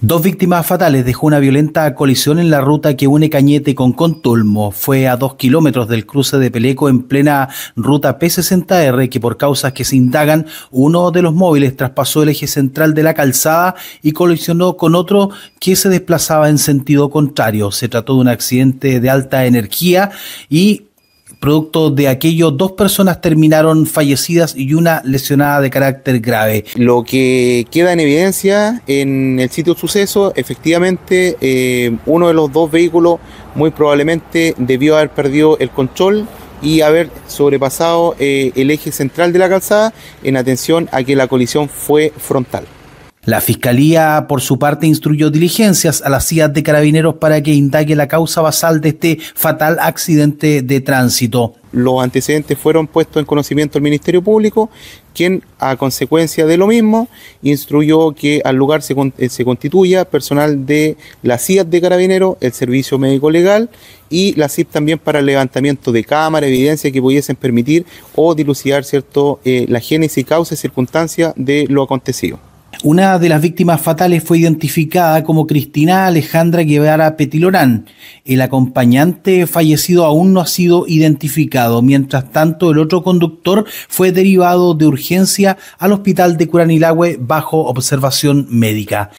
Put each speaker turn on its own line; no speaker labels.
Dos víctimas fatales dejó una violenta colisión en la ruta que une Cañete con Contulmo. Fue a dos kilómetros del cruce de Peleco en plena ruta P60R que por causas que se indagan, uno de los móviles traspasó el eje central de la calzada y colisionó con otro que se desplazaba en sentido contrario. Se trató de un accidente de alta energía y Producto de aquello, dos personas terminaron fallecidas y una lesionada de carácter grave.
Lo que queda en evidencia en el sitio de suceso, efectivamente, eh, uno de los dos vehículos muy probablemente debió haber perdido el control y haber sobrepasado eh, el eje central de la calzada en atención a que la colisión fue frontal. La Fiscalía,
por su parte, instruyó diligencias a la CIA de Carabineros para que indague la causa basal de este
fatal accidente de
tránsito.
Los antecedentes fueron puestos en conocimiento del Ministerio Público, quien, a consecuencia de lo mismo, instruyó que al lugar se, eh, constituya personal de la CIA de Carabineros, el Servicio Médico Legal y la CIP también para el levantamiento de cámara, evidencia que pudiesen permitir o dilucidar cierto, eh, la génesis, causa y circunstancia de lo acontecido.
Una de las víctimas fatales fue identificada como Cristina Alejandra Guevara Petilorán. El acompañante fallecido aún no ha sido identificado. Mientras tanto, el otro conductor fue derivado de urgencia al hospital de Curanilagüe bajo observación médica.